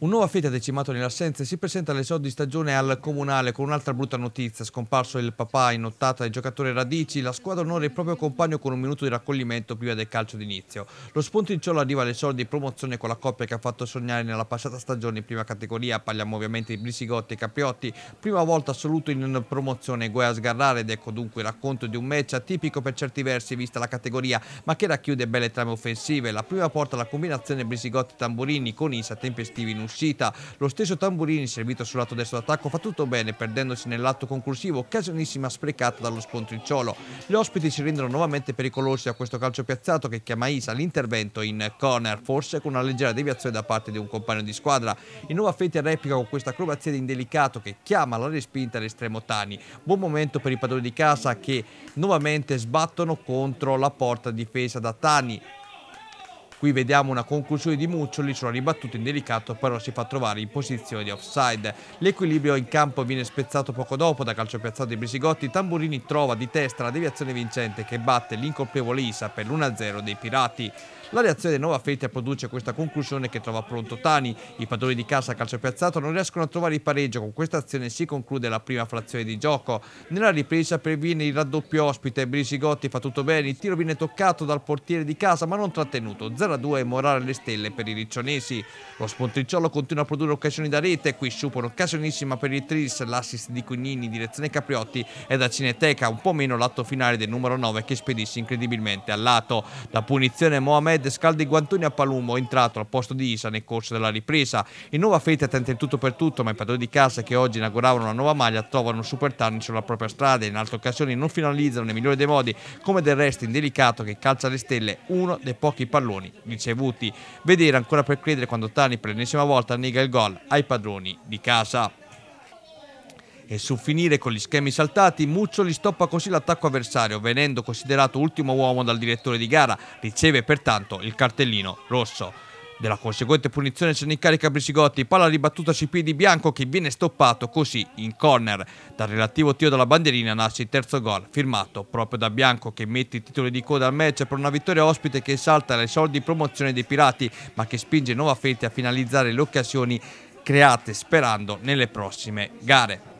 Un nuovo Fiat decimato nell'assenza si presenta all'esordio di stagione al Comunale con un'altra brutta notizia. Scomparso il papà in nottata del giocatori Radici, la squadra onora il proprio compagno con un minuto di raccoglimento prima del calcio d'inizio. Lo spuntinciolo arriva alle soldi di promozione con la coppia che ha fatto sognare nella passata stagione in prima categoria. Parliamo ovviamente di Brisigotti e Capriotti. Prima volta assoluto in promozione guai a Sgarrare ed ecco dunque il racconto di un match atipico per certi versi vista la categoria ma che racchiude belle trame offensive. La prima porta la combinazione Brisigotti-Tamburini con Isa tempestivi in un uscita. Lo stesso Tamburini, servito sul lato destro d'attacco, fa tutto bene, perdendosi nell'atto conclusivo, occasionissima sprecata dallo spontricciolo. Gli ospiti si rendono nuovamente pericolosi a questo calcio piazzato che chiama Isa l'intervento in corner, forse con una leggera deviazione da parte di un compagno di squadra. In nuova Feti replica con questa acrobazia di indelicato che chiama la respinta all'estremo Tani. Buon momento per i padroni di casa che nuovamente sbattono contro la porta difesa da Tani Qui vediamo una conclusione di Muccioli sulla ribattuta in delicato, però si fa trovare in posizione di offside. L'equilibrio in campo viene spezzato poco dopo da calcio piazzato di Brisigotti. Tamburini trova di testa la deviazione vincente che batte l'incolpevole Isa per l'1-0 dei Pirati. La reazione di Nova Fetia produce questa conclusione che trova pronto Tani. I padroni di casa a calcio piazzato non riescono a trovare il pareggio. Con questa azione si conclude la prima frazione di gioco. Nella ripresa perviene il raddoppio ospite. Brisigotti fa tutto bene. Il tiro viene toccato dal portiere di casa ma non trattenuto. 0 0 Ferrara 2 e Morara alle stelle per i riccionesi. Lo Spontricciolo continua a produrre occasioni da rete, qui Sciupo un'occasionissima per il Tris, l'assist di Quignini direzione Capriotti e da Cineteca un po' meno l'atto finale del numero 9 che spedisce incredibilmente al lato. Da punizione Mohamed scalda i guantoni a Palumbo, entrato al posto di Isa nel corso della ripresa. In nuova fete tenta in tutto per tutto, ma i padroni di casa che oggi inauguravano la nuova maglia trovano un super turn sulla propria strada e in altre occasioni non finalizzano nel migliore dei modi, come del resto indelicato che calza alle stelle uno dei pochi palloni ricevuti, vedere ancora per credere quando Tani per l'ennesima volta nega il gol ai padroni di casa. E su finire con gli schemi saltati, Muccioli stoppa così l'attacco avversario, venendo considerato ultimo uomo dal direttore di gara, riceve pertanto il cartellino rosso. Della conseguente punizione se ne incarica Brisigotti, palla ribattuta sui piedi bianco che viene stoppato così in corner. Dal relativo tiro della bandierina nasce il terzo gol, firmato proprio da Bianco che mette i titoli di coda al match per una vittoria ospite che salta dai soldi di promozione dei Pirati, ma che spinge Nuova Fete a finalizzare le occasioni create sperando nelle prossime gare.